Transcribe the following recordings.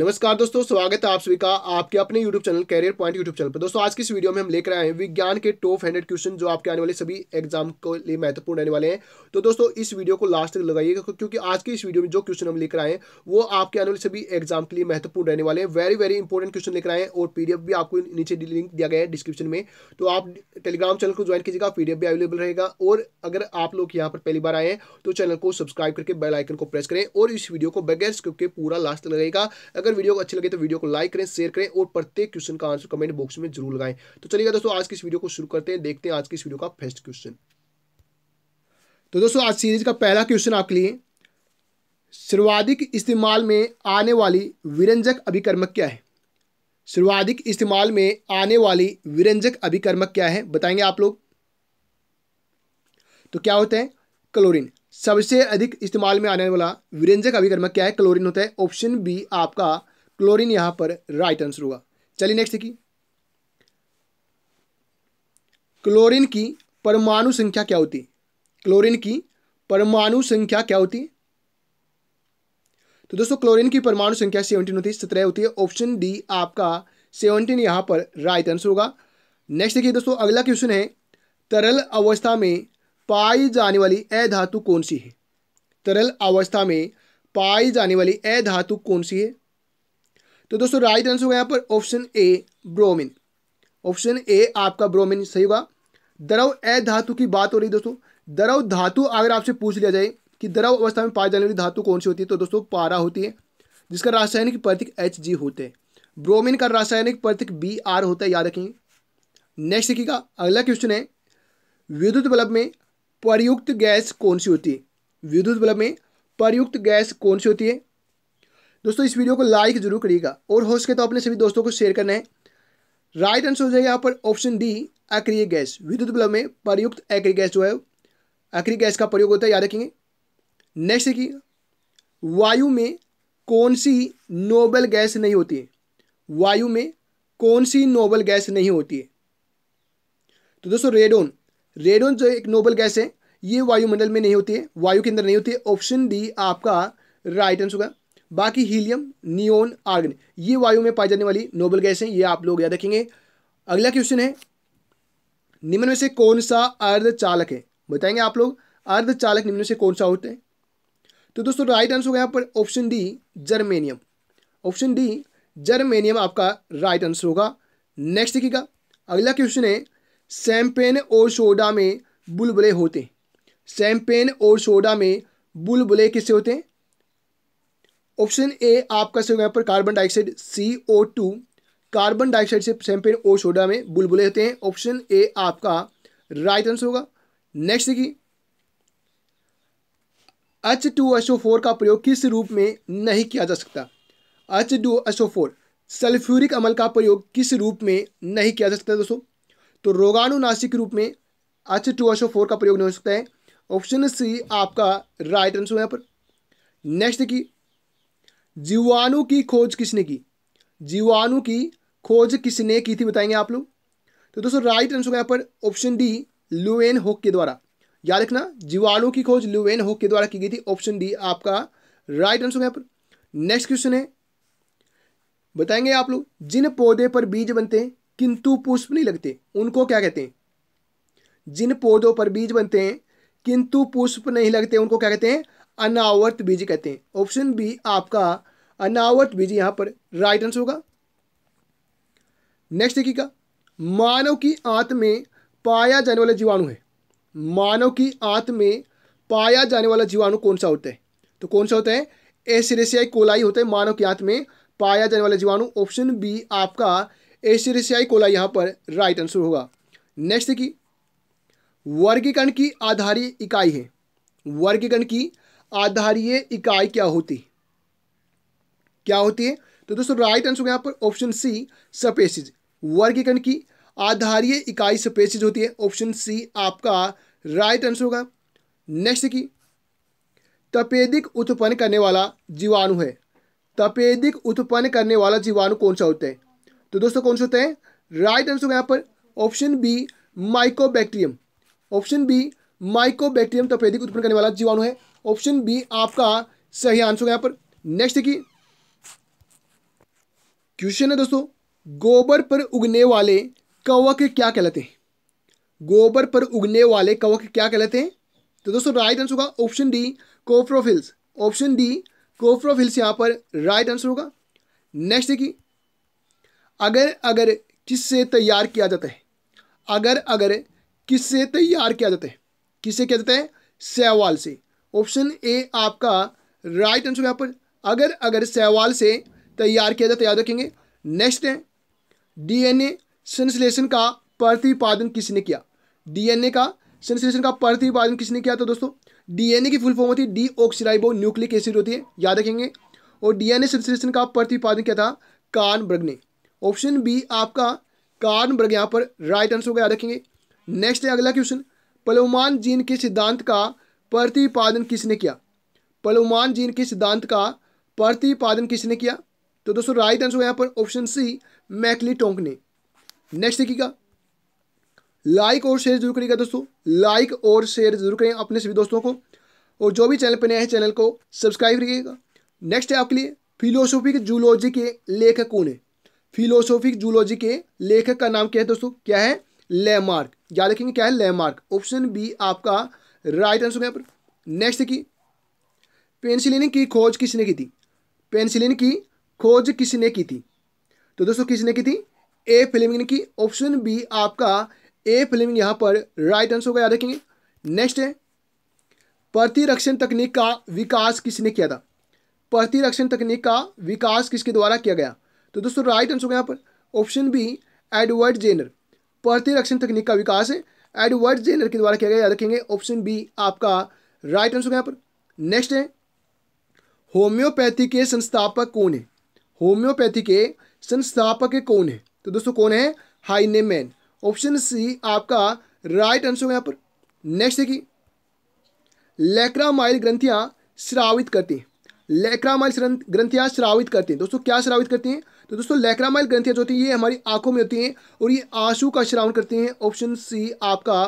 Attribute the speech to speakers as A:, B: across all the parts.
A: नमस्कार दोस्तों स्वागत है आप सभी का आपके अपने YouTube channel Career Point YouTube channel पर दोस्तों आज की इस वीडियो में हम लेकर आए हैं विज्ञान के टॉप हंड्रेड क्वेश्चन जो आपके आने वाले सभी एग्जाम के लिए महत्वपूर्ण रहने वाले हैं तो दोस्तों इस वीडियो को लास्ट तक लगाइएगा क्योंकि आज की इस वीडियो में जो क्वेश्चन हम लेकर आए हैं वो आपके आने वाले सभी एग्जाम के लिए महत्वपूर्ण रहने वाले हैं वेरी वेरी इंपॉर्टेंट क्वेश्चन लेकर आए हैं और पी भी आपको नीचे लिंक दिया गया है डिस्क्रिप्शन में तो आप टेलीग्राम चैनल को ज्वाइन कीजिएगा पीडीएफ भी अवेलेबल रहेगा और अगर आप लोग यहाँ पर पहली बार आए हैं तो चैनल को सब्सक्राइब करके बेल आइकन को प्रेस करें और इस वीडियो को बगैर स्क्रिप्ट के पूरा लास्ट तक लगाएगा अगर अगर वीडियो को अच्छी लगे तो वीडियो को लाइक करें शेयर करें और प्रत्येक क्वेश्चन का आंसर कमेंट बॉक्स में जरूर लगाएं तो चलिएगा दोस्तों आज की इस वीडियो को शुरू करते हैं देखते हैं आज की इस वीडियो का फर्स्ट क्वेश्चन तो दोस्तों आज सीरीज का पहला क्वेश्चन आपके लिए सर्वाधिक इस्तेमाल में आने वाली विरंजक अभिकर्मक क्या है सर्वाधिक इस्तेमाल में आने वाली विरंजक अभिकर्मक क्या है बताएंगे आप लोग तो क्या होता है क्लोरीन सबसे अधिक इस्तेमाल में आने वाला विरंजक अभिकर्मक क्या है क्लोरीन होता है ऑप्शन बी आपका क्लोरीन यहां पर राइट आंसर होगा चलिए नेक्स्ट देखिए क्लोरीन की परमाणु संख्या क्या होती क्लोरीन की परमाणु संख्या क्या होती तो दोस्तों क्लोरीन की परमाणु संख्या सेवनटीन होती है सत्रह होती है ऑप्शन डी आपका सेवनटीन यहां पर राइट आंसर होगा नेक्स्ट देखिए दोस्तों अगला क्वेश्चन है तरल अवस्था में पाई जाने वाली ए धातु कौन सी है तरल अवस्था में पाई जाने वाली ए धातु कौन सी है तो दोस्तों राइट आंसर होगा यहाँ पर option A bromine option A आपका ब्रोमिन सही होगा दरव ए धातु की बात हो रही दोस्तों दरव धातु अगर आपसे पूछ लिया जाए कि दरव अवस्था में पाए जाने वाली धातु कौन सी होती है तो दोस्तों पारा होती है जिसका रासायनिक प्रतीक एच जी होते हैं ब्रोमिन का रासायनिक प्रतीक बी आर होता है याद रखेंगे नेक्स्ट देखिएगा अगला क्वेश्चन है विद्युत बल्ब में प्रयुक्त गैस कौन सी होती है विद्युत बल्ब में प्रयुक्त गैस कौन सी होती है दोस्तों इस वीडियो को लाइक जरूर करिएगा और हो सके तो अपने सभी दोस्तों को शेयर करना है राइट आंसर हो जाएगा यहाँ पर ऑप्शन डी आक्रिय गैस विद्युत बल में प्रयुक्त एक्रिय गैस जो है अक्रिय गैस का प्रयोग होता है याद रखेंगे नेक्स्ट देखिए वायु में कौन सी नोबल गैस नहीं होती है वायु में कौन सी नोबल गैस नहीं होती है तो दोस्तों रेडोन रेडोन जो एक नोबल गैस है ये वायुमंडल में नहीं होती है वायु के अंदर नहीं होती है ऑप्शन डी आपका राइट आंसर होगा बाकी हीलियम नियोन आग्न ये वायु में पाई जाने वाली नोबल गैस हैं ये आप लोग याद रखेंगे अगला क्वेश्चन है निम्न में से कौन सा अर्धचालक है बताएंगे आप लोग अर्धचालक निम्न में से कौन सा होते हैं तो दोस्तों राइट आंसर होगा यहाँ पर option D germanium option D germanium आपका राइट आंसर होगा नेक्स्ट देखिएगा अगला क्वेश्चन है सैम्पेन और सोडा में बुलबुले होते हैं सैम्पेन और सोडा में बुलबुले किससे होते हैं ऑप्शन ए आपका सही यहाँ पर carbon dioxide C O two carbon dioxide से शैम्पेन ओ सोडा में बुलबुले होते हैं ऑप्शन ए आपका राइट आंसर होगा नेक्स्ट देखिए H two S O four का प्रयोग किस रूप में नहीं किया जा सकता H two S O four sulphuric अमल का प्रयोग किस रूप में नहीं किया जा सकता दोस्तों तो रोगाणुनाशी के रूप में H two S O four का प्रयोग नहीं हो सकता है ऑप्शन सी आपका राइट आंसर यहाँ पर नेक्स्ट देखिए जीवाणु की खोज किसने की जीवाणु की खोज किसने की थी बताएंगे आप लोग तो दोस्तों राइट आंसर यहाँ पर ऑप्शन डी लुएन होक के द्वारा याद रखना जीवाणु की खोज लुएन होक के द्वारा की गई थी ऑप्शन डी आपका राइट आंसर यहाँ पर नेक्स्ट क्वेश्चन है बताएंगे आप लोग जिन पौधे पर बीज बनते हैं किंतु पुष्प नहीं लगते उनको क्या कहते हैं जिन पौधों पर बीज बनते हैं किंतु पुष्प नहीं लगते उनको क्या कहते हैं अनावर्त बीज कहते हैं ऑप्शन बी आपका अनावत विधि यहां पर राइट आंसर होगा नेक्स्ट देखिएगा मानव की आंत में पाया जाने वाला जीवाणु है मानव की आंत में पाया जाने वाला जीवाणु कौन सा होता है तो कौन सा होता है एसरेसियाई कोलाई होता है मानव की आंत में पाया जाने वाला जीवाणु ऑप्शन बी आपका एसरेसियाई कोलाई यहां पर राइट आंसर होगा नेक्स्ट की वर्गीकरण की आधारीय इकाई है वर्गीकरण की आधारीय इकाई क्या होती क्या होती है तो दोस्तों राइट आंसर यहाँ पर ऑप्शन सी स्पेसिस वर्गीकरण की आधारीय इकाई स्पेसिस होती है ऑप्शन सी आपका राइट आंसर होगा नेक्स्ट की तपेदिक उत्पन्न करने वाला जीवाणु है तपेदिक उत्पन्न करने वाला जीवाणु कौन सा होता है तो दोस्तों कौन सा होता है राइट आंसर यहाँ पर option B mycobacterium option B mycobacterium तपेदिक उत्पन्न करने वाला जीवाणु है ऑप्शन बी आपका सही आंसर यहाँ पर नेक्स्ट की क्वेश्चन है दोस्तों गोबर पर उगने वाले कवक क्या कहलाते हैं गोबर पर उगने वाले कवक क्या कहलाते हैं तो दोस्तों राइट आंसर होगा ऑप्शन डी कोप्रोफिल्स ऑप्शन डी कोप्रोफिल्स यहां पर राइट आंसर होगा नेक्स्ट देखिए अगर अगर किससे तैयार किया जाता है अगर अगर किससे तैयार किया जाता है किससे किया जाता है सहवाल से ऑप्शन ए आपका राइट आंसर यहाँ पर अगर अगर सहवाल से तैयार किया जाता है याद रखेंगे नेक्स्ट है डीएनए संश्लेषण का प्रतिपादन किसने किया डीएनए का संश्लेषण का प्रतिपादन किसने किया तो दोस्तों डीएनए की फुल फॉर्म होती है डी ऑक्सीराइबो न्यूक्लिक एसिड होती है याद रखेंगे और डीएनए संश्लेषण का प्रतिपादन किया था ब्रग ने ऑप्शन बी आपका ब्रग यहाँ पर राइट आंसर होगा याद रखेंगे नेक्स्ट है अगला क्वेश्चन पलोमान जीन के सिद्धांत का प्रतिपादन किसने किया पलोमान जीन के सिद्धांत का प्रतिपादन किसने किया तो दोस्तों राइट आंसर यहां पर ऑप्शन सी मैकली ने नेक्स्ट देखिएगा लाइक और शेयर जरूर करिएगा दोस्तों लाइक और शेयर जरूर करें अपने सभी दोस्तों को और जो भी चैनल पर नया है चैनल को सब्सक्राइब करिएगा नेक्स्ट है आपके लिए फिलोसॉफिक जूलॉजी के लेखक कौन है फिलोसोफिक जूलॉजी के लेखक का नाम क्या है दोस्तों क्या है लेमार्क याद रखेंगे क्या है लेमार्क ऑप्शन बी आपका राइट आंसर यहाँ पर नेक्स्ट की पेंसिलिन की खोज किसने की थी पेंसिलिन की खोज किसने की थी तो दोस्तों किसने की थी ए फिल्मिंग की ऑप्शन बी आपका ए फिल्मिंग यहाँ पर राइट आंसर होगा याद रखेंगे नेक्स्ट है प्रतिरक्षण तकनीक का विकास किसने किया था प्रतिरक्षण तकनीक का विकास किसके द्वारा किया गया तो दोस्तों राइट आंसर होगा यहाँ पर ऑप्शन बी एडवर्ड जेनर प्रतिरक्षण तकनीक का विकास एडवर्ड जेनर के द्वारा किया गया याद रखेंगे ऑप्शन बी आपका राइट आंसर होगा यहाँ पर नेक्स्ट है होम्योपैथी के संस्थापक कौन है होम्योपैथी के संस्थापक कौन है तो दोस्तों कौन है हाइनेमैन ऑप्शन सी आपका राइट आंसर होगा यहाँ पर नेक्स्ट देखिए लेक्रामाइल ग्रंथियां श्रावित करती हैं लेक्रामाइल ग्रंथियां श्रावित करती हैं दोस्तों क्या श्रावित करती हैं तो दोस्तों लेक्रामाइल ग्रंथियां जो होती हैं ये हमारी आंखों में होती हैं और ये आंसू का श्रावण करती हैं ऑप्शन सी आपका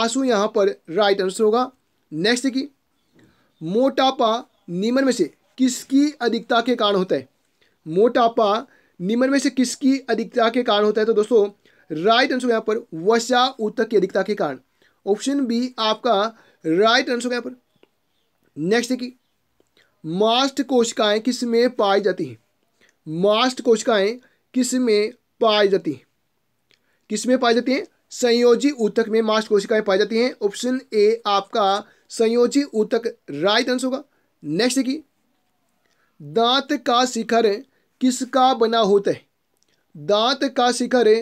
A: आंसू यहाँ पर राइट आंसर होगा नेक्स्ट देखिए मोटापा नीमन में से किसकी अधिकता के कारण होता है मोटापा निम्न में से किसकी अधिकता के कारण होता है तो दोस्तों राइट आंसर यहाँ पर वसा उतक की अधिकता के कारण ऑप्शन बी आपका राइट आंसर यहाँ पर नेक्स्ट देखिए मास्ट कोशिकाएं किस में पाई जाती हैं मास्ट कोशिकाएं किस में पाई जाती हैं किस में पाई जाती हैं संयोजी ऊतक में मास्ट कोशिकाएं पाई जाती हैं ऑप्शन ए आपका संयोजी ऊतक राइट आंसर होगा नेक्स्ट देखिए दांत का शिखर किसका बना होता है दांत का शिखर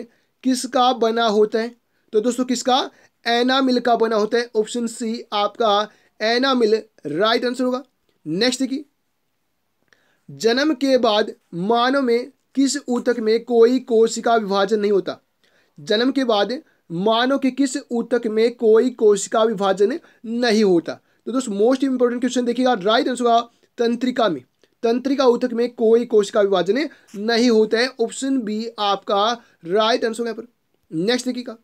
A: किसका बना होता है तो दोस्तों किसका एनामिल का बना होता है ऑप्शन सी आपका एनामिल राइट आंसर होगा नेक्स्ट की जन्म के बाद मानव में किस ऊतक में कोई कोशिका विभाजन नहीं होता जन्म के बाद मानव के किस ऊतक में कोई कोशिका विभाजन नहीं होता तो दोस्तों मोस्ट इंपोर्टेंट क्वेश्चन देखिएगा राइट आंसर होगा तंत्रिका में तंत्रिका ऊतक में कोई कोशिका विभाजन नहीं होते हैं ऑप्शन बी आपका राइट आंसर यहां पर नेक्स्ट देखिए का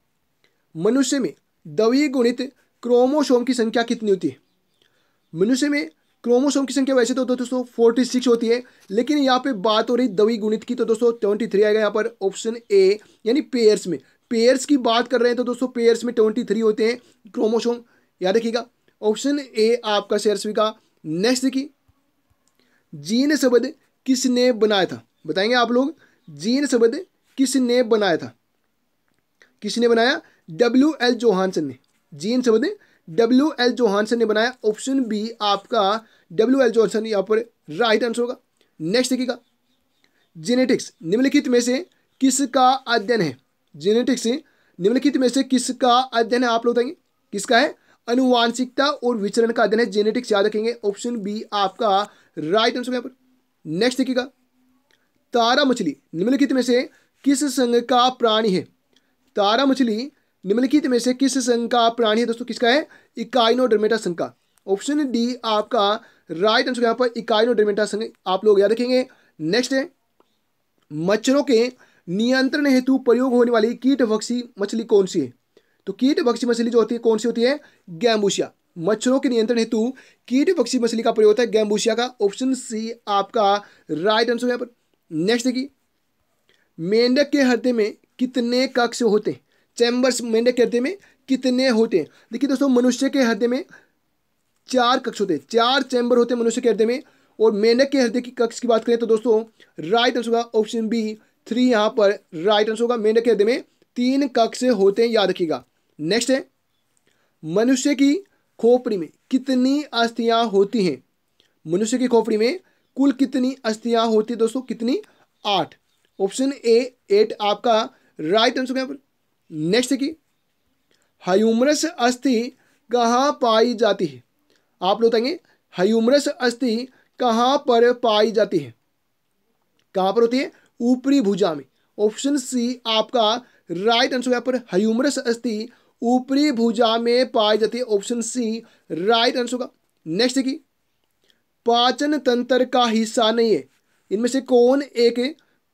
A: मनुष्य में दवी गुणित क्रोमोसोम की संख्या कितनी होती है मनुष्य में क्रोमोसोम की संख्या वैसे तो दोस्तों फोर्टी सिक्स होती है लेकिन यहाँ पे बात हो रही दवी गुणित की तो दोस्तों ट्वेंटी थ्री आएगा यहाँ पर ऑप्शन ए यानी पेयर्स में पेयर्स की बात कर रहे हैं तो दोस्तों पेयर्स में ट्वेंटी थ्री होते हैं क्रोमोसोम याद रखिएगा ऑप्शन ए आपका शेयर स्वीकार नेक्स्ट देखिए जीन शब्द किसने बनाया था बताएंगे आप लोग जीन शब्द किसने बनाया था किसने बनाया डब्ल्यू एल जोहानसन ने जीन शब्द डब्ल्यू एल जोहानसन ने बनाया ऑप्शन बी आपका डब्ल्यू एल जोहानसन यहाँ पर राइट आंसर होगा नेक्स्ट देखिएगा जेनेटिक्स निम्नलिखित में से किसका अध्ययन है जेनेटिक्स निम्नलिखित में से किसका अध्ययन है आप लोग बताएंगे किसका है अनुवांशिकता और विचरण का अध्ययन है जेनेटिक्स याद रखेंगे ऑप्शन बी आपका राइट आंसर यहां पर नेक्स्ट देखिएगा तारा मछली निम्नलिखित में से किस संघ का प्राणी है तारा मछली निम्नलिखित में से किस संघ का प्राणी है दोस्तों किसका है इकाइनोडर्मेटा संघ का ऑप्शन डी आपका राइट आंसर यहां पर इकाइनोडर्मेटा संघ आप लोग याद रखेंगे नेक्स्ट है मच्छरों के नियंत्रण हेतु प्रयोग होने वाली कीटभक्सी मछली कौन सी है तो कीटभक्षी मछली जो होती है कौन सी होती है गैम्बूशिया मच्छरों के नियंत्रण हेतु कीट पक्षी मछली का प्रयोग होता है गैम्बूशिया का ऑप्शन सी आपका राइट आंसर यहाँ पर नेक्स्ट देखिए मेंढक के हृदय में कितने कक्ष होते हैं चैम्बर्स मेंढक के हृदय में कितने होते हैं देखिए दोस्तों मनुष्य के हृदय में चार कक्ष होते हैं चार चैम्बर होते हैं मनुष्य के हृदय में और मेंढक के हृदय की कक्ष की बात करें तो दोस्तों राइट आंसर होगा ऑप्शन बी थ्री यहाँ पर राइट आंसर होगा मेंढक के हृदय में तीन कक्ष होते हैं याद रखिएगा नेक्स्ट है मनुष्य की खोपड़ी में कितनी अस्थियां होती हैं मनुष्य की खोपड़ी में कुल कितनी अस्थियां होती है दोस्तों कितनी आठ ऑप्शन ए एट आपका राइट आंसर क्या नेक्स्ट की ह्यूमरस अस्थि कहाँ पाई जाती है आप लोग बताएंगे हयुमरस अस्थि कहाँ पर पाई जाती है कहाँ पर होती है ऊपरी भुजा में ऑप्शन सी आपका राइट आंसर यहाँ पर हयुमरस अस्थि ऊपरी भुजा में पाई जाती है ऑप्शन सी राइट आंसर होगा नेक्स्ट देखिए पाचन तंत्र का हिस्सा नहीं है इनमें से कौन एक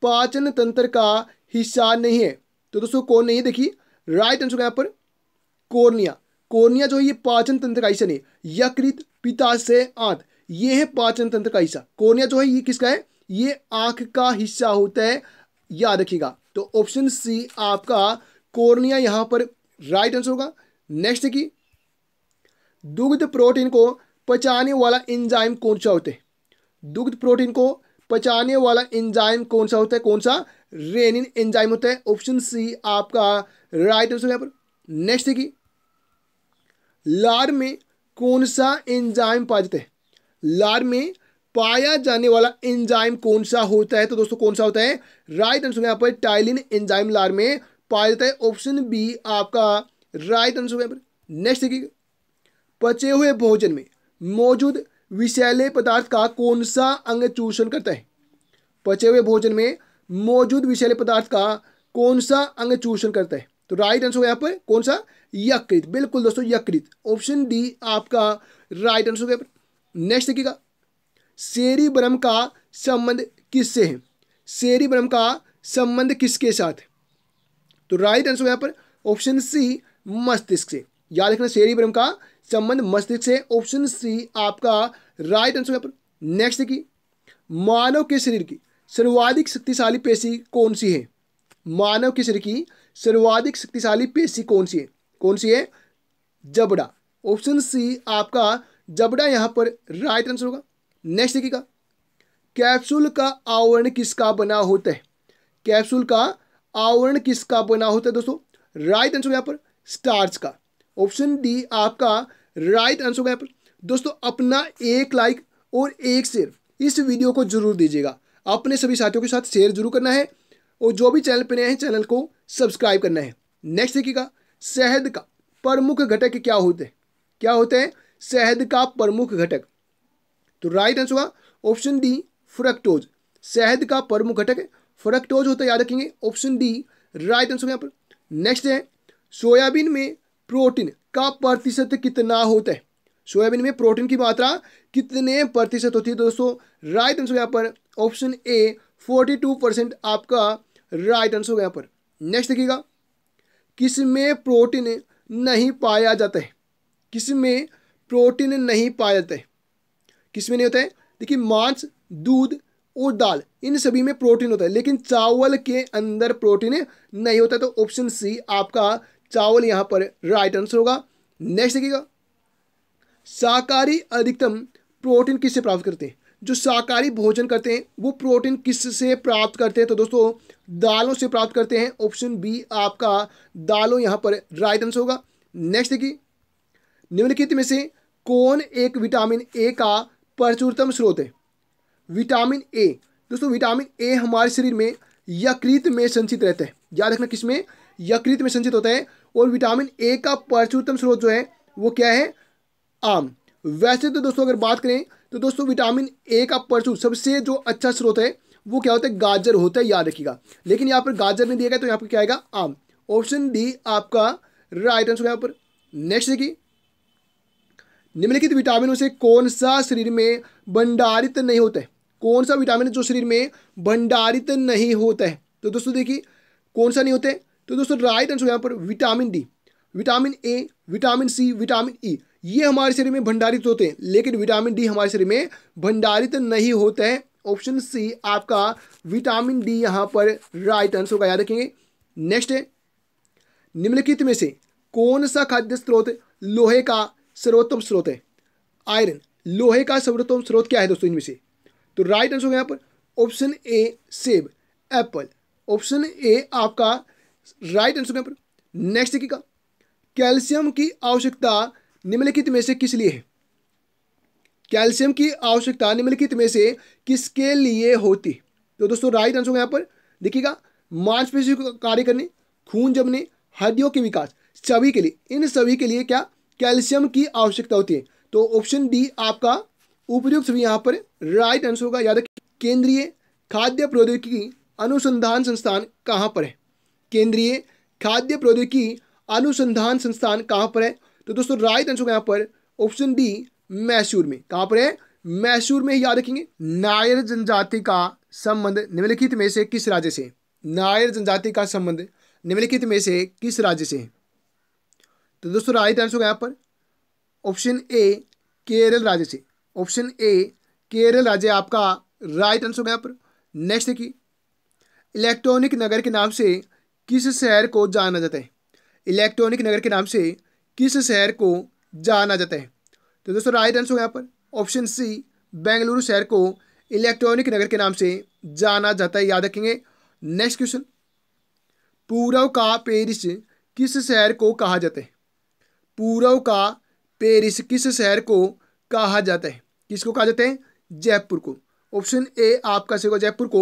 A: पाचन तंत्र का हिस्सा नहीं है तो दोस्तों कौन नहीं देखिए राइट आंसर यहां पर कोर्निया कोर्निया जो है ये पाचन तंत्र का हिस्सा नहीं यकृत पिता से आंत ये है पाचन तंत्र का हिस्सा कोर्निया जो है ये किसका है ये आंख का हिस्सा होता है याद रखिएगा तो ऑप्शन सी आपका कोर्निया यहां पर राइट आंसर होगा नेक्स्ट की दुग्ध प्रोटीन को पचाने वाला इंजाइम कौन सा होता है दुग्ध प्रोटीन को पचाने वाला इंजाइम कौन सा होता है कौन सा रेनिन एंजाइम होता है ऑप्शन सी आपका राइट आंसर यहां पर नेक्स्ट की लार में कौन सा एंजाइम पाया जाता है लार में पाया जाने वाला एंजाइम कौन सा होता है तो दोस्तों कौन सा होता है राइट आंसर यहां पर टाइलिन एंजाइम लार में पाया जाता है ऑप्शन बी आपका राइट आंसर होगा नेक्स्ट देखिए पचे हुए भोजन में मौजूद विषैले पदार्थ का कौन सा अंग चूषण करता है पचे हुए भोजन में मौजूद विषैले पदार्थ का कौन सा अंग चूषण करता है तो राइट आंसर यहाँ पर कौन सा यकृत बिल्कुल दोस्तों यकृत ऑप्शन डी आपका राइट आंसर होगा नेक्स्ट देखिएगा शेरी ब्रह्म का संबंध किससे है शेरी ब्रह्म का संबंध किसके साथ है तो राइट आंसर यहाँ पर ऑप्शन सी मस्तिष्क से याद रखना शेरी ब्रह्म का संबंध मस्तिष्क से ऑप्शन सी आपका राइट आंसर यहाँ पर नेक्स्ट देखिए मानव के शरीर की सर्वाधिक शक्तिशाली पेशी कौन सी है मानव के शरीर की सर्वाधिक शक्तिशाली पेशी कौन सी है कौन सी है जबड़ा ऑप्शन सी आपका जबड़ा यहाँ पर राइट आंसर होगा नेक्स्ट देखिएगा कैप्सूल का आवरण किसका बना होता है कैप्सूल का आवरण किसका बना होता है दोस्तों राइट आंसर यहाँ पर स्टार्च का ऑप्शन डी आपका राइट आंसर यहां पर दोस्तों अपना एक लाइक और एक शेयर इस वीडियो को जरूर दीजिएगा अपने सभी साथियों के साथ शेयर जरूर करना है और जो भी चैनल पर नए हैं चैनल को सब्सक्राइब करना है नेक्स्ट देखिएगा शहद का प्रमुख घटक क्या होते हैं क्या होते हैं शहद का प्रमुख घटक तो राइट आंसर होगा ऑप्शन डी फ्रक्टोज शहद का प्रमुख घटक फ्रक्टोज होता है याद रखेंगे ऑप्शन डी राइट आंसर यहाँ पर नेक्स्ट है सोयाबीन में प्रोटीन का प्रतिशत कितना होता है सोयाबीन में प्रोटीन की मात्रा कितने प्रतिशत होती है तो दोस्तों राइट आंसर यहाँ पर option A forty two percent आपका राइट आंसर होगा यहाँ पर नेक्स्ट देखिएगा किस में प्रोटीन नहीं पाया जाता है किस में प्रोटीन नहीं पाया जाता है किस में नहीं होता है देखिए मांस दूध और दाल इन सभी में प्रोटीन होता है लेकिन चावल के अंदर प्रोटीन नहीं होता तो ऑप्शन सी आपका चावल यहाँ पर राइट आंसर होगा नेक्स्ट देखिएगा शाकाहारी अधिकतम प्रोटीन किससे प्राप्त करते हैं जो शाकाहारी भोजन करते हैं वो प्रोटीन किससे प्राप्त करते हैं तो दोस्तों दालों से प्राप्त करते हैं ऑप्शन बी आपका दालों यहाँ पर राइट आंसर होगा नेक्स्ट देखिए निम्नलिखित में से कौन एक विटामिन ए का प्रचुरतम स्रोत है विटामिन ए दोस्तों विटामिन ए हमारे शरीर में यकृत में संचित रहता है याद रखना किसमें यकृत में संचित होता है और विटामिन ए का प्रचुरतम स्रोत जो है वो क्या है आम वैसे तो दोस्तों अगर बात करें तो दोस्तों विटामिन ए का प्रचुर सबसे जो अच्छा स्रोत है वो क्या होता है गाजर होता है याद रखिएगा लेकिन यहाँ पर गाजर नहीं दिया गया तो यहाँ पर क्या आएगा आम ऑप्शन डी आपका राइट आंसर यहाँ पर नेक्स्ट देखिए निम्नलिखित विटामिनों से कौन सा शरीर में भंडारित नहीं होता है कौन सा विटामिन जो शरीर में भंडारित नहीं होता है तो दोस्तों देखिए कौन सा नहीं होते तो दोस्तों राइट आंसर यहाँ पर vitamin D vitamin A vitamin C vitamin E ये हमारे शरीर में भंडारित होते हैं लेकिन विटामिन डी हमारे शरीर में भंडारित नहीं होता है ऑप्शन सी आपका विटामिन डी यहाँ पर राइट आंसर का याद रखेंगे नेक्स्ट है निम्नलिखित में से कौन सा खाद्य स्रोत लोहे का सर्वोत्तम स्रोत है आयरन लोहे का सर्वोत्तम स्रोत क्या है दोस्तों इनमें से तो राइट आंसर होगा यहाँ पर ऑप्शन ए सेब एप्पल ऑप्शन ए आपका राइट आंसर यहाँ पर नेक्स्ट देखिएगा कैल्शियम की आवश्यकता निम्नलिखित में से किस लिए है कैल्शियम की आवश्यकता निम्नलिखित में से किसके लिए होती तो दोस्तों राइट आंसर होगा यहाँ पर देखिएगा मांसपेशियों को कार्य करने खून जमने हड्डियों के विकास सभी के लिए इन सभी के लिए क्या कैल्शियम की आवश्यकता होती है तो ऑप्शन डी आपका उपयुक्त भी यहाँ पर राइट आंसर होगा याद रखिए केंद्रीय खाद्य प्रौद्योगिकी अनुसंधान संस्थान कहाँ पर है केंद्रीय खाद्य प्रौद्योगिकी अनुसंधान संस्थान कहाँ पर है तो दोस्तों राइट आंसर होगा यहाँ पर ऑप्शन डी मैसूर में कहाँ पर है मैसूर में याद रखेंगे नायर जनजाति का संबंध निम्नलिखित में से किस राज्य से नायर जनजाति का संबंध निम्नलिखित में से किस राज्य से है तो दोस्तों राइट आंसर होगा यहाँ पर ऑप्शन ए केरल राज्य से ऑप्शन ए केरल राज्य आपका राइट आंसर होगा यहाँ पर नेक्स्ट देखिए इलेक्ट्रॉनिक नगर के नाम से किस शहर को जाना जाता है इलेक्ट्रॉनिक नगर के नाम से किस शहर को जाना जाता है तो दोस्तों राइट आंसर होगा यहाँ पर ऑप्शन सी बेंगलुरु शहर को इलेक्ट्रॉनिक नगर के नाम से जाना जाता है याद रखेंगे नेक्स्ट क्वेश्चन पूरब का पेरिस किस शहर को कहा जाता है पूर्व का पेरिस किस शहर को कहा जाता है किसको कहा जाता है जयपुर को ऑप्शन ए आपका सही होगा जयपुर को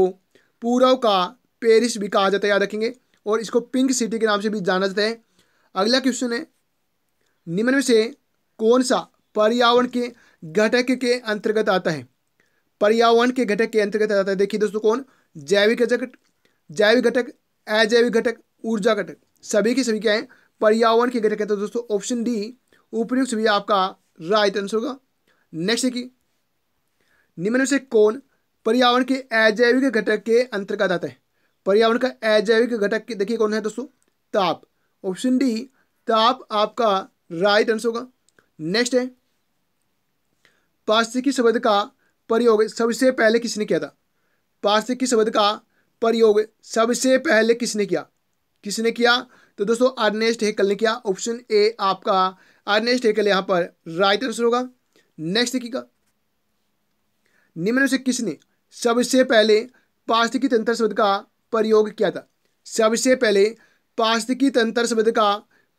A: पूर्व का पेरिस भी कहा जाता है याद रखेंगे और इसको पिंक सिटी के नाम से भी जाना जाता है अगला क्वेश्चन है निम्न में से कौन सा पर्यावरण के घटक के अंतर्गत आता है पर्यावरण के घटक के अंतर्गत आता है देखिए दोस्तों कौन जैविक घटक जैविक घटक अजैविक घटक ऊर्जा घटक सभी के सभी क्या है पर्यावरण की गठन कहते हैं दोस्तों ऑप्शन डी उपयुक्त भी आपका राइट आंसर होगा नेक्स्ट की निम्न से कौन पर्यावरण के अजैविक घटक के अंतर्गत आता है पर्यावरण का अजैविक घटक देखिए कौन है दोस्तों ताप ऑप्शन डी ताप आपका राइट आंसर होगा नेक्स्ट है पार्षिकी शब्द का प्रयोग सबसे पहले किसने किया था पार्षिकी शब्द का प्रयोग सबसे पहले किसने किया किसने किया तो दोस्तों अर्नेस्ट हेकल ने किया ऑप्शन ए आपका अर्नेस्ट हेकल यहां पर राइट आंसर होगा नेक्स्ट देखिएगा निम्न से किसने सबसे पहले पास्तिकी तंत्र शब्द का प्रयोग किया था सबसे पहले पास्तिकी तंत्र शब्द का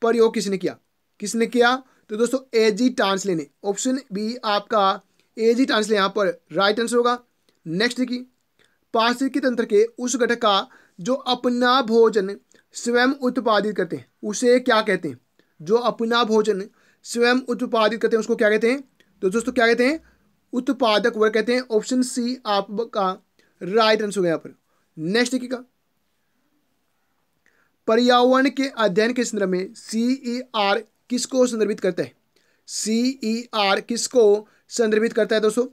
A: प्रयोग किसने किया किसने किया तो दोस्तों एजी जी टांसले ने ऑप्शन बी आपका एजी जी टांसले यहां पर राइट आंसर होगा नेक्स्ट देखिए पास्तिकी तंत्र के उस घटक का जो अपना भोजन स्वयं उत्पादित करते हैं उसे क्या कहते हैं जो अपना भोजन स्वयं उत्पादित करते हैं उसको क्या कहते हैं तो दोस्तों क्या कहते हैं उत्पादक वर्ग कहते हैं ऑप्शन सी आपका राइट आंसर हो गया यहाँ पर नेक्स्ट देखिएगा पर्यावरण के अध्ययन के संदर्भ में सी ई आर किसको संदर्भित करता है सी ई आर किसको संदर्भित करता है दोस्तों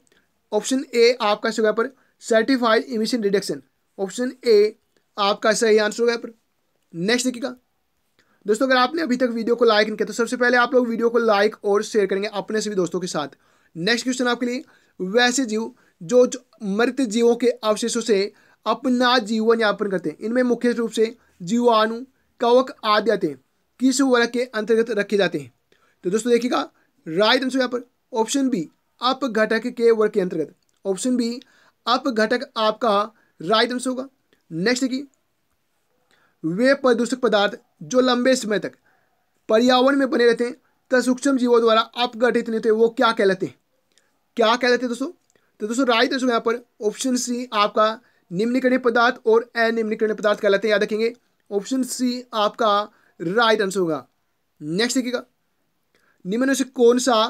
A: ऑप्शन ए आपका सही पर certified emission reduction option A आपका सही आंसर होगा पर नेक्स्ट देखिएगा दोस्तों अगर आपने अभी तक वीडियो को लाइक नहीं किया तो सबसे पहले आप लोग वीडियो को लाइक और शेयर करेंगे अपने सभी दोस्तों के साथ नेक्स्ट क्वेश्चन आपके लिए वैसे जीव जो, जो मृत जीवों के अवशेषों से अपना जीवन यापन करते हैं इनमें मुख्य रूप से जीवाणु कवक आदि आते हैं किस वर्ग के अंतर्गत रखे जाते हैं तो दोस्तों देखिएगा राइट आंसर यहाँ पर ऑप्शन बी अपघटक के वर्ग के अंतर्गत ऑप्शन बी अपघटक आपका राइट आंसर होगा नेक्स्ट देखिए वे प्रदूषक पदार्थ जो लंबे समय तक पर्यावरण में बने रहते हैं तथा सूक्ष्म जीवों द्वारा अपगठित नहीं होते वो क्या कहलाते हैं क्या कहलाते हैं दोस्तों तो दोस्तों राइट दोस्तों यहाँ पर ऑप्शन सी आपका निम्नकरणीय पदार्थ और अनिम्नकरणीय पदार्थ कहलाते हैं याद रखेंगे ऑप्शन सी आपका राइट आंसर होगा नेक्स्ट देखिएगा निम्न से कौन सा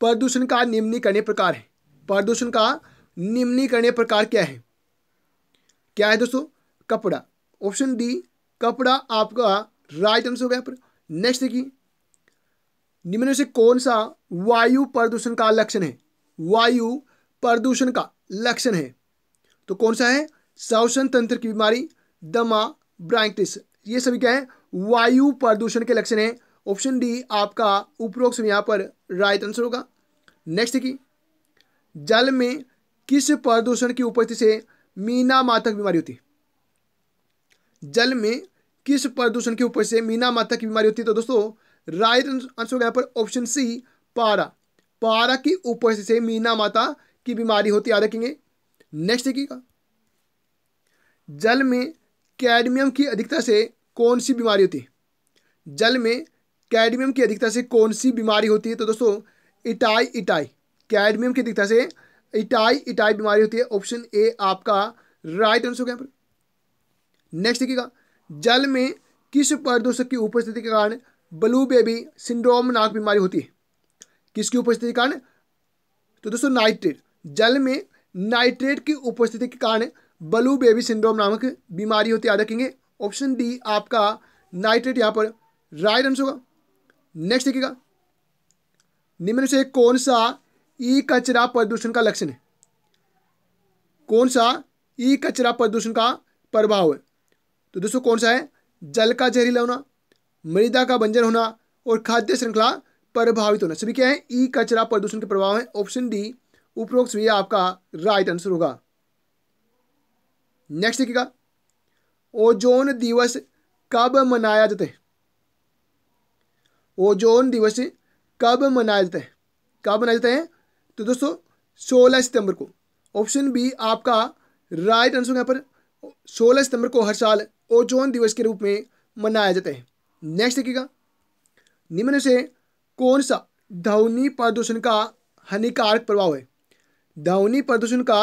A: प्रदूषण का निम्नीकरणीय प्रकार है प्रदूषण का निम्नीकरणीय प्रकार क्या है क्या है दोस्तों कपड़ा ऑप्शन डी कपड़ा आपका राइट आंसर हो गया पर नेक्स्ट देखिए निम्न से कौन सा वायु प्रदूषण का लक्षण है वायु प्रदूषण का लक्षण है तो कौन सा है श्वसन तंत्र की बीमारी दमा ब्राइटिस ये सभी क्या है वायु प्रदूषण के लक्षण है ऑप्शन डी आपका उपरोक्त यहां पर राइट आंसर होगा नेक्स्ट देखिए जल में किस प्रदूषण की उपस्थिति से मीना मातक बीमारी होती है जल में किस प्रदूषण की उपज से मीना माता की बीमारी होती है तो दोस्तों राइट आंसर यहाँ पर ऑप्शन सी पारा पारा की उपज से मीना माता की बीमारी होती याद रखेंगे नेक्स्ट देखिएगा जल में कैडमियम की अधिकता से कौन सी बीमारी होती है जल में कैडमियम की अधिकता से कौन सी बीमारी होती है तो दोस्तों इटाई इटाई कैडमियम की अधिकता से इटाई इटाई बीमारी होती है ऑप्शन ए आपका राइट आंसर हो गया पर नेक्स्ट देखिएगा जल में किस प्रदूषक की उपस्थिति के कारण ब्लू बेबी सिंड्रोम नाक बीमारी होती है किसकी उपस्थिति के कारण तो दोस्तों नाइट्रेट जल में नाइट्रेट की उपस्थिति के कारण ब्लू बेबी सिंड्रोम नामक बीमारी होती है याद रखेंगे ऑप्शन डी आपका नाइट्रेट यहाँ पर राइट आंसर होगा नेक्स्ट देखिएगा निम्न से कौन सा ई कचरा प्रदूषण का लक्षण है कौन सा ई कचरा प्रदूषण का प्रभाव है तो दोस्तों कौन सा है जल का जहरीला होना मृदा का बंजर होना और खाद्य श्रृंखला प्रभावित होना सभी क्या है ई कचरा प्रदूषण के प्रभाव है ऑप्शन डी उपरोक्त भी आपका राइट आंसर होगा नेक्स्ट देखिएगा ओजोन दिवस कब मनाया जाता है ओजोन दिवस कब मनाया जाता है कब मनाया जाता है तो दोस्तों 16 सितंबर को ऑप्शन बी आपका राइट आंसर यहां पर सोलह सितंबर को हर साल ओजोन दिवस के रूप में मनाया जाता है नेक्स्ट देखिएगा निम्न से कौन सा ध्वनि प्रदूषण का हानिकारक प्रभाव है ध्वनि प्रदूषण का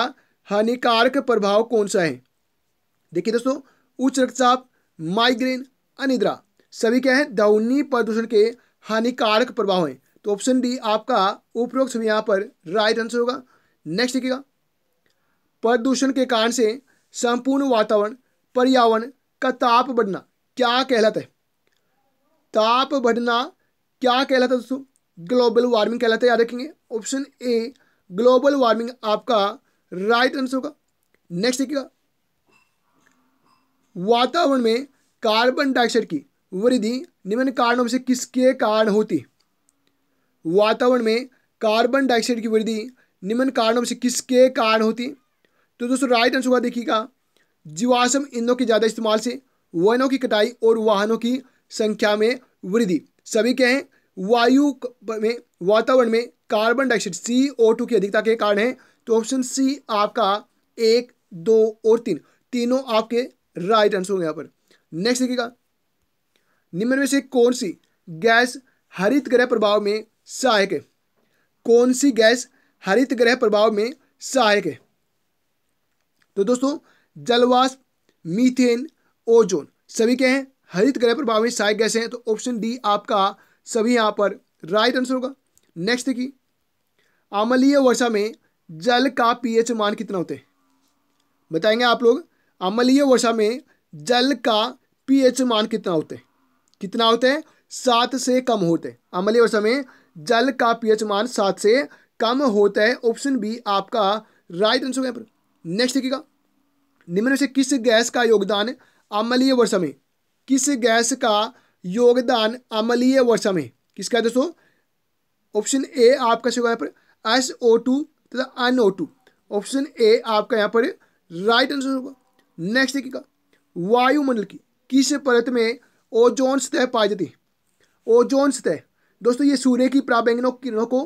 A: हानिकारक प्रभाव कौन सा है देखिए दोस्तों उच्च रक्तचाप माइग्रेन अनिद्रा सभी क्या है ध्वनि प्रदूषण के हानिकारक प्रभाव हैं तो ऑप्शन डी आपका उपरोक्त सभी यहाँ पर राइट आंसर होगा नेक्स्ट देखिएगा प्रदूषण के कारण से संपूर्ण वातावरण पर्यावरण का ताप बढ़ना क्या कहलाता है ताप बढ़ना क्या कहलाता है दोस्तों ग्लोबल वार्मिंग कहलाता है याद रखेंगे ऑप्शन ए ग्लोबल वार्मिंग आपका राइट आंसर होगा नेक्स्ट देखिएगा वातावरण में कार्बन डाइऑक्साइड की वृद्धि निम्न कारणों में से किसके कारण होती वातावरण में कार्बन डाइऑक्साइड की वृद्धि निम्न कारणों में से किसके कारण होती तो दोस्तों राइट आंसर होगा देखिएगा जीवाश्म ईंधनों के ज़्यादा इस्तेमाल से वनों की कटाई और वाहनों की संख्या में वृद्धि सभी क्या हैं वायु में वातावरण में carbon dioxide C O two की अधिकता के कारण है तो ऑप्शन सी आपका एक दो और तीन तीनों आपके राइट आंसर होंगे यहां पर नेक्स्ट देखिएगा निम्न में से कौन सी गैस हरित ग्रह प्रभाव में सहायक है कौन सी गैस हरित ग्रह प्रभाव में सहायक है तो दोस्तों जलवाष्प मीथेन ओजोन सभी क्या हैं हरित ग्रह प्रभावित में सहायक गैस हैं तो ऑप्शन डी आपका सभी यहाँ पर राइट आंसर होगा नेक्स्ट देखिए अमलीय वर्षा में जल का पीएच मान कितना होता है बताएंगे आप लोग अमलीय वर्षा में जल का पीएच मान कितना होते है कितना होता है सात से कम होते अमलीय वर्षा में जल का पीएच मान सात से कम होता है ऑप्शन बी आपका राइट आंसर होगा यहाँ पर नेक्स्ट देखिएगा निम्न से किस गैस का योगदान अमलीय वर्षा में किस गैस का योगदान अमलीय वर्षा में किसका है दोस्तों ऑप्शन ए आपका यहाँ पर एस ओ टू तथा N O two option A आपका यहाँ पर राइट आंसर होगा नेक्स्ट देखिएगा वायुमंडल की किस परत में ओजोन सतह पाई जाती है ओजोन सतह दोस्तों ये सूर्य की प्राबैंगनों किरणों को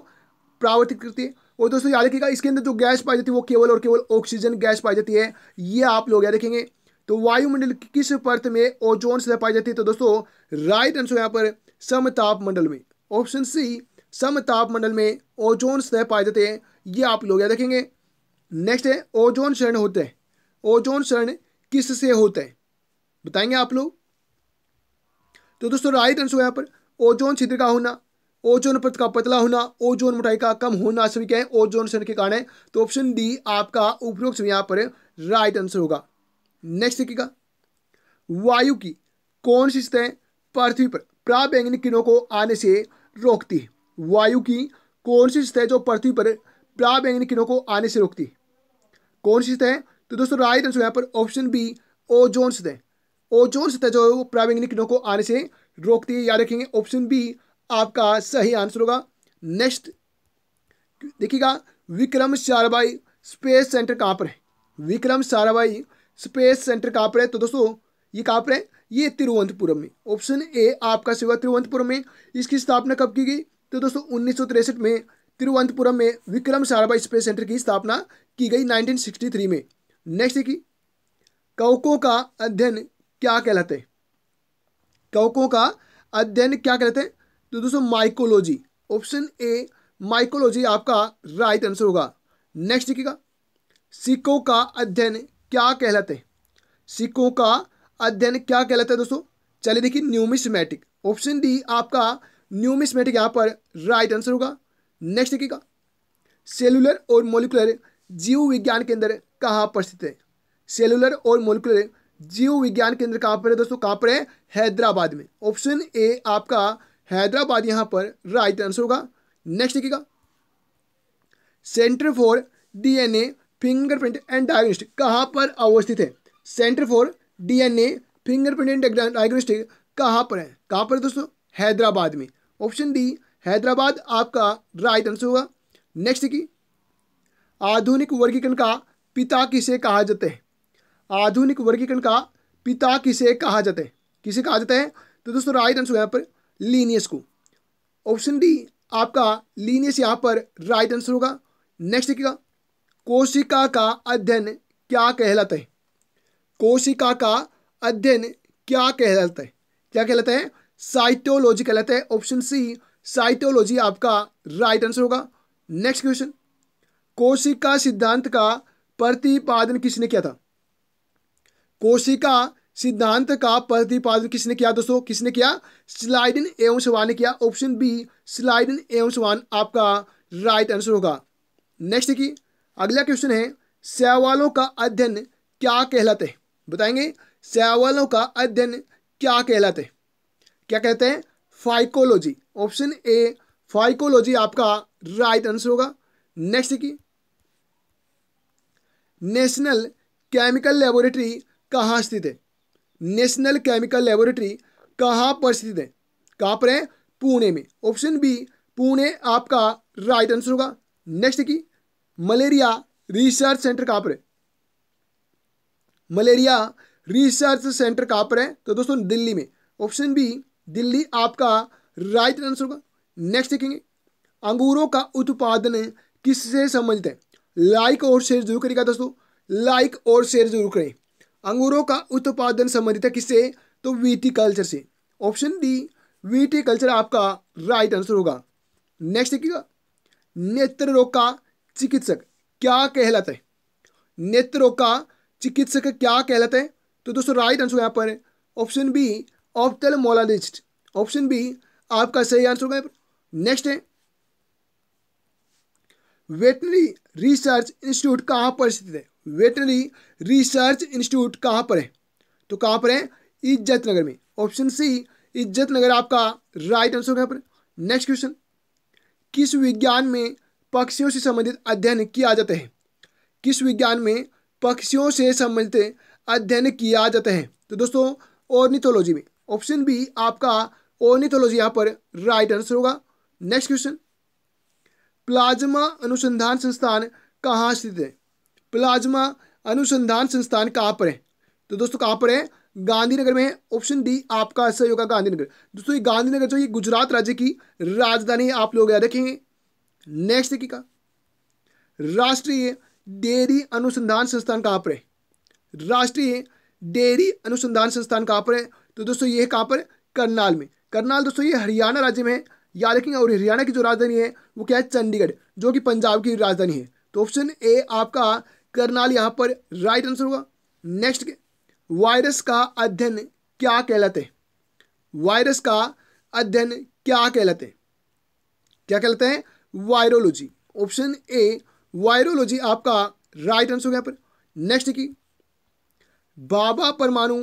A: प्रावर्तित करती है और दोस्तों याद रखिएगा इसके अंदर जो गैस पाई जाती है वो केवल और केवल ऑक्सीजन गैस पाई जाती है ये आप लोग याद रखेंगे तो वायुमंडल की किस परत में ओजोन से पाई जाती है तो दोस्तों राइट आंसर यहाँ पर समताप मंडल में ऑप्शन सी समताप मंडल में ओजोन सतह पाए जाते हैं ये आप लोग याद रखेंगे नेक्स्ट है ओजोन शरण होते हैं ओजोन शरण किस से होते हैं बताएंगे आप लोग तो दोस्तों राइट आंसर यहाँ पर ओजोन छिद्र का होना ओजोन परत का पतला होना ओजोन मोटाई का कम होना सभी क्या है ओजोन सन के कारण है तो ऑप्शन डी आपका उपरोक्त यहां पर राइट आंसर होगा नेक्स्ट देखिएगा वायु की कौन सी सतह पृथ्वी पर प्राबैंगनी किरणों को आने से रोकती है वायु की कौन सी सतह जो पृथ्वी पर प्राबैंगनी किरणों को आने से रोकती है कौन सी सतह तो दोस्तों राइट आंसर यहां पर ऑप्शन बी ओजोन सतह ओजोन सतह जो प्राबैंगनी किरणों को आने से रोकती है याद रखेंगे ऑप्शन बी आपका सही आंसर होगा नेक्स्ट देखिएगा विक्रम साराभाई स्पेस सेंटर कहाँ पर है विक्रम साराभाई स्पेस सेंटर कहाँ पर है तो दोस्तों ये कहाँ पर है ये तिरुवंतपुरम में ऑप्शन ए आपका सेवा तिरुवंतपुरम में इसकी स्थापना कब की गई तो दोस्तों उन्नीस में तिरुवंतपुरम में विक्रम साराभाई स्पेस सेंटर की स्थापना की गई 1963 में नेक्स्ट की कवकों का अध्ययन क्या कहलाते हैं कवकों का अध्ययन क्या कहलाते हैं तो दोस्तों माइकोलॉजी ऑप्शन ए माइकोलॉजी आपका राइट आंसर होगा नेक्स्ट देखिएगा सिक्कों का अध्ययन क्या कहलाते हैं सिक्कों का अध्ययन क्या कहलाता है दोस्तों चलिए देखिए न्यूमिस्मेटिक ऑप्शन डी आपका न्यूमिस्मेटिक यहाँ पर राइट आंसर होगा नेक्स्ट देखिएगा सेलुलर और मोलिकुलर जीव विज्ञान के अंदर कहाँ पर स्थित है सेलुलर और मोलिकुलर जीव विज्ञान केंद्र कहाँ पर है दोस्तों कहाँ पर है हैदराबाद में ऑप्शन ए आपका हैदराबाद यहां पर राइट आंसर होगा नेक्स्ट देखिएगा centre for DNA fingerprint and diagnostic कहां पर अवस्थित है centre for DNA fingerprint and diagnostic कहां पर है कहां पर दोस्तों हैदराबाद में ऑप्शन डी हैदराबाद आपका राइट आंसर होगा नेक्स्ट की आधुनिक वर्गीकरण का पिता किसे कहा जाता है आधुनिक वर्गीकरण का पिता किसे कहा जाता है किसे कहा जाता है तो दोस्तों राइट आंसर यहाँ पर लीनियस को ऑप्शन डी आपका लीनियस यहां पर राइट आंसर होगा नेक्स्ट देखिएगा कोशिका का अध्ययन क्या कहलाता है कोशिका का अध्ययन क्या कहलाता है क्या कहलाता है साइटोलॉजी कहलाता है ऑप्शन सी साइटोलॉजी आपका राइट आंसर होगा नेक्स्ट क्वेश्चन कोशिका सिद्धांत का प्रतिपादन किसने किया था कोशिका सिद्धांत का प्रतिपादन किसने किया दोस्तों किसने किया स्लाइडन एवं सवान ने किया ऑप्शन बी स्लाइडन एवं सवान आपका राइट आंसर होगा नेक्स्ट की अगला क्वेश्चन है सवालों का अध्ययन क्या कहलाते हैं बताएंगे सवालों का अध्ययन क्या कहलाते हैं क्या कहते हैं फाइकोलॉजी ऑप्शन ए फाइकोलॉजी आपका राइट आंसर होगा नेक्स्ट की नेशनल केमिकल लेबोरेटरी कहाँ स्थित है नेशनल केमिकल लेबोरेटरी कहाँ पर स्थित है कहाँ पर है पुणे में ऑप्शन बी पुणे आपका राइट आंसर होगा नेक्स्ट की मलेरिया रिसर्च सेंटर कहाँ पर है मलेरिया रिसर्च सेंटर कहाँ पर है तो दोस्तों दिल्ली में ऑप्शन बी दिल्ली आपका राइट आंसर होगा नेक्स्ट देखेंगे अंगूरों का उत्पादन किससे संबंधित है लाइक और शेयर जरूर करेगा दोस्तों लाइक और शेयर जरूर करें अंगूरों का उत्पादन संबंधित है किससे तो वीटी कल्चर से ऑप्शन डी कल्चर आपका राइट आंसर होगा नेक्स्ट देखिएगा नेत्र रोग का चिकित्सक क्या कहलाता है नेत्र रोग का चिकित्सक क्या कहलाता है तो दोस्तों राइट आंसर यहाँ पर option B ophthalmologist option B आपका सही आंसर होगा यहाँ पर नेक्स्ट है वेटनरी रिसर्च इंस्टीट्यूट कहाँ पर स्थित है वेटनरी रिसर्च इंस्टीट्यूट कहाँ पर है तो कहाँ पर है इज्जत नगर में ऑप्शन सी इज्जत नगर आपका राइट आंसर यहाँ पर नेक्स्ट क्वेश्चन किस विज्ञान में पक्षियों से संबंधित अध्ययन किया जाता है किस विज्ञान में पक्षियों से संबंधित अध्ययन किया जाता है तो दोस्तों ओर्निथोलॉजी में ऑप्शन बी आपका ओर्निथोलॉजी यहाँ पर राइट आंसर होगा नेक्स्ट क्वेश्चन प्लाज्मा अनुसंधान संस्थान कहाँ स्थित है प्लाज्मा अनुसंधान संस्थान कहाँ पर है तो दोस्तों कहाँ पर है गांधीनगर में ऑप्शन डी आपका सही होगा गांधीनगर दोस्तों ये गांधीनगर जो ये गुजरात राज्य की राजधानी आप लोग याद रखेंगे नेक्स्ट देखिए का राष्ट्रीय डेयरी अनुसंधान संस्थान कहाँ पर है राष्ट्रीय डेयरी अनुसंधान संस्थान कहाँ पर है तो दोस्तों ये कहाँ पर करनाल में करनाल दोस्तों ये हरियाणा राज्य में याद रखेंगे और हरियाणा की जो राजधानी है वो क्या है चंडीगढ़ जो कि पंजाब की राजधानी है तो ऑप्शन ए आपका करनाल यहां पर राइट आंसर होगा नेक्स्ट वायरस का अध्ययन क्या कहलाते हैं वायरस का अध्ययन क्या कहलाते हैं क्या कहलाते हैं वायरोलॉजी ऑप्शन ए वायरोलॉजी आपका राइट आंसर होगा गया पर नेक्स्ट की बाबा परमाणु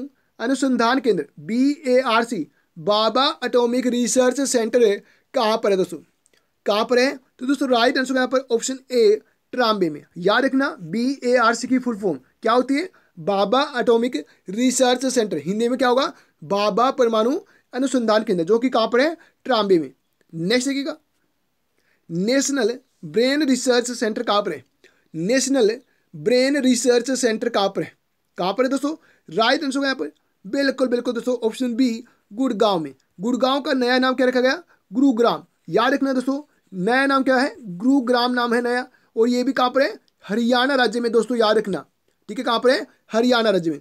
A: अनुसंधान केंद्र B A R C Bhabha atomic research centre कहां पर है दोस्तों कहां पर है तो दोस्तों राइट आंसर यहां पर ऑप्शन ए ट्राम्बे में याद रखना बी ए आर सी की फुल फॉर्म क्या होती है Bhabha atomic research centre Hindi में क्या होगा बाबा परमाणु अनुसंधान केंद्र जो कि कहां पर है ट्राम्बे में नेक्स्ट देखिएगा नेशनल ब्रेन रिसर्च सेंटर कहां पर है नेशनल ब्रेन रिसर्च सेंटर कहां पर है कहां पर है दोस्तों राइट आंसर यहां पर बिल्कुल बिल्कुल दोस्तों ऑप्शन बी गुड़गांव में गुड़गांव का नया नाम क्या रखा गया गुरुग्राम याद रखना दोस्तों नया नाम क्या है गुरुग्राम नाम है नया और ये भी कहाँ पर है हरियाणा राज्य में दोस्तों याद रखना ठीक है कहाँ पर है हरियाणा राज्य में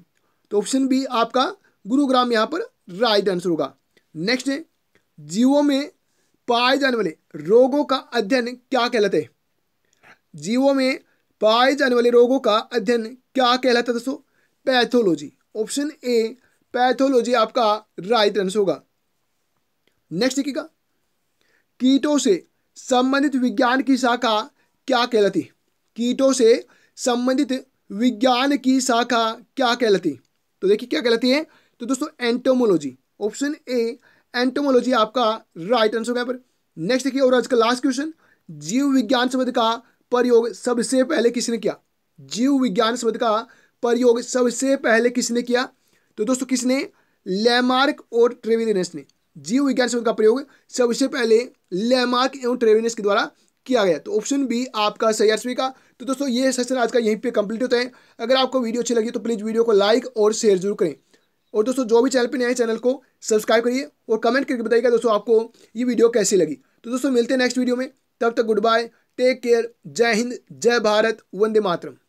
A: तो ऑप्शन बी आपका गुरुग्राम यहाँ पर राइट आंसर होगा नेक्स्ट है जीवों में पाए जाने वाले रोगों का अध्ययन क्या कहलाते हैं जीवों में पाए जाने वाले रोगों का अध्ययन क्या कहलाता है दोस्तों पैथोलॉजी ऑप्शन ए पैथोलॉजी आपका राइट आंसर होगा नेक्स्ट देखिएगा कीटों से संबंधित विज्ञान की शाखा क्या कहलाती कीटों से संबंधित विज्ञान की शाखा क्या कहलाती तो देखिए क्या कहलाती है तो दोस्तों एंटोमोलॉजी ऑप्शन ए एंटोमोलॉजी आपका राइट आंसर यहाँ पर नेक्स्ट देखिए और आज का लास्ट क्वेश्चन जीव विज्ञान शब्द का प्रयोग सबसे पहले किसने किया जीव विज्ञान शब्द का प्रयोग सबसे पहले किसने किया तो दोस्तों किसने लैमार्क और ट्रेविनेस ने जीव विज्ञान शब्द का प्रयोग सबसे पहले लैमार्क एवं ट्रेविनेस के द्वारा किया गया तो ऑप्शन बी आपका सही आंसर का तो दोस्तों ये सेशन आज का यहीं पे कंप्लीट होता है अगर आपको वीडियो अच्छी लगी तो प्लीज़ वीडियो को लाइक और शेयर जरूर करें और दोस्तों जो भी चैनल पर नए चैनल को सब्सक्राइब करिए और कमेंट करके बताइएगा दोस्तों आपको ये वीडियो कैसी लगी तो दोस्तों मिलते हैं नेक्स्ट वीडियो में तब तक गुड बाय टेक केयर जय हिंद जय भारत वंदे मातरम